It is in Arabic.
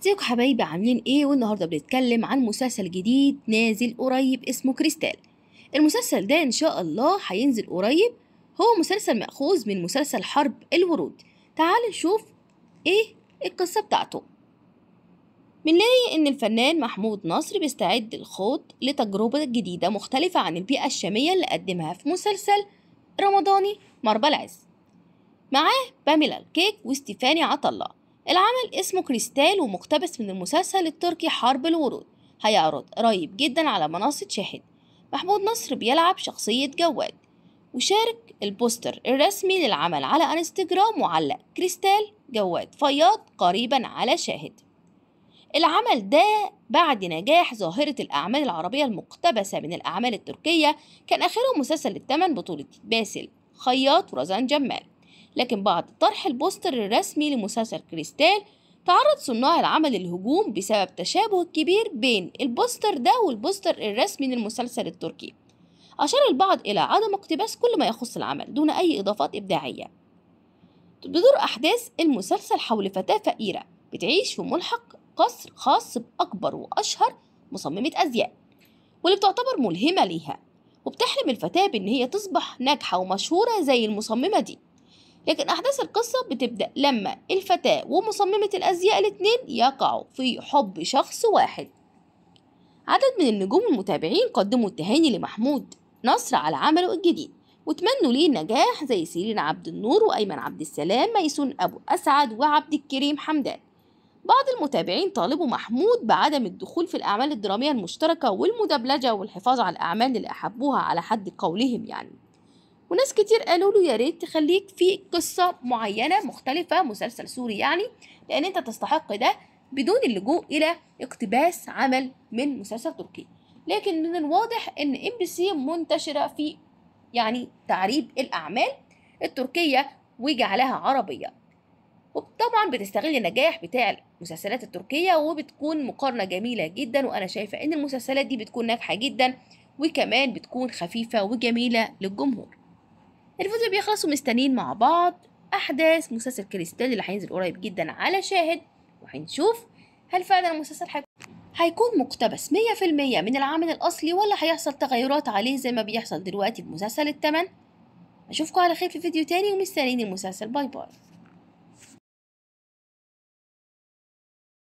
ازيكم حبايبي عاملين ايه والنهارده بنتكلم عن مسلسل جديد نازل قريب اسمه كريستال المسلسل ده ان شاء الله هينزل قريب هو مسلسل مأخوذ من مسلسل حرب الورود تعال نشوف ايه القصة بتاعته بنلاقي ان الفنان محمود نصر بيستعد الخوض لتجربة جديدة مختلفة عن البيئة الشامية اللي قدمها في مسلسل رمضاني مربى العز معاه باميلا الكيك وستيفاني عطله العمل اسمه كريستال ومقتبس من المسلسل التركي حرب الورود هيعرض قريب جدا على منصة شاهد محمود نصر بيلعب شخصية جواد وشارك البوستر الرسمي للعمل على انستجرام وعلق كريستال جواد فياض قريبا على شاهد العمل ده بعد نجاح ظاهرة الأعمال العربية المقتبسة من الأعمال التركية كان آخره مسلسل التمن بطولة باسل خياط ورزان جمال لكن بعد طرح البوستر الرسمي لمسلسل كريستال تعرض صناع العمل للهجوم بسبب تشابه كبير بين البوستر ده والبوستر الرسمي للمسلسل التركي أشار البعض إلى عدم اقتباس كل ما يخص العمل دون أي إضافات إبداعية بدور أحداث المسلسل حول فتاة فقيرة بتعيش في ملحق قصر خاص بأكبر وأشهر مصممة أزياء واللي بتعتبر ملهمة ليها وبتحلم الفتاة بإن هي تصبح ناجحة ومشهورة زي المصممة دي لكن أحداث القصة بتبدأ لما الفتاة ومصممة الأزياء الاتنين يقعوا في حب شخص واحد عدد من النجوم المتابعين قدموا التهاني لمحمود نصر على عمله الجديد وتمنوا ليه النجاح زي سيرين عبد النور وأيمن عبد السلام ميسون أبو أسعد وعبد الكريم حمدان بعض المتابعين طالبوا محمود بعدم الدخول في الأعمال الدرامية المشتركة والمدبلجة والحفاظ على الأعمال اللي أحبوها على حد قولهم يعني وناس كتير قالوا له يا ريت تخليك في قصة معينة مختلفة مسلسل سوري يعني لأن أنت تستحق ده بدون اللجوء إلى اقتباس عمل من مسلسل تركي لكن من الواضح إن ام بي سي منتشرة في يعني تعريب الأعمال التركية وجعلها عربية وطبعا بتستغل النجاح بتاع المسلسلات التركية وبتكون مقارنة جميلة جدا وأنا شايفة إن المسلسلات دي بتكون ناجحة جدا وكمان بتكون خفيفة وجميلة للجمهور الفيديو بيخلص ومستنين مع بعض احداث مسلسل كريستال اللي هينزل قريب جدا على شاهد وهنشوف هل فعلا المسلسل هيكون مقتبس 100% من العمل الاصلي ولا هيحصل تغيرات عليه زي ما بيحصل دلوقتي في مسلسل التمن اشوفكم على خير في فيديو تاني ومستنيين المسلسل باي باي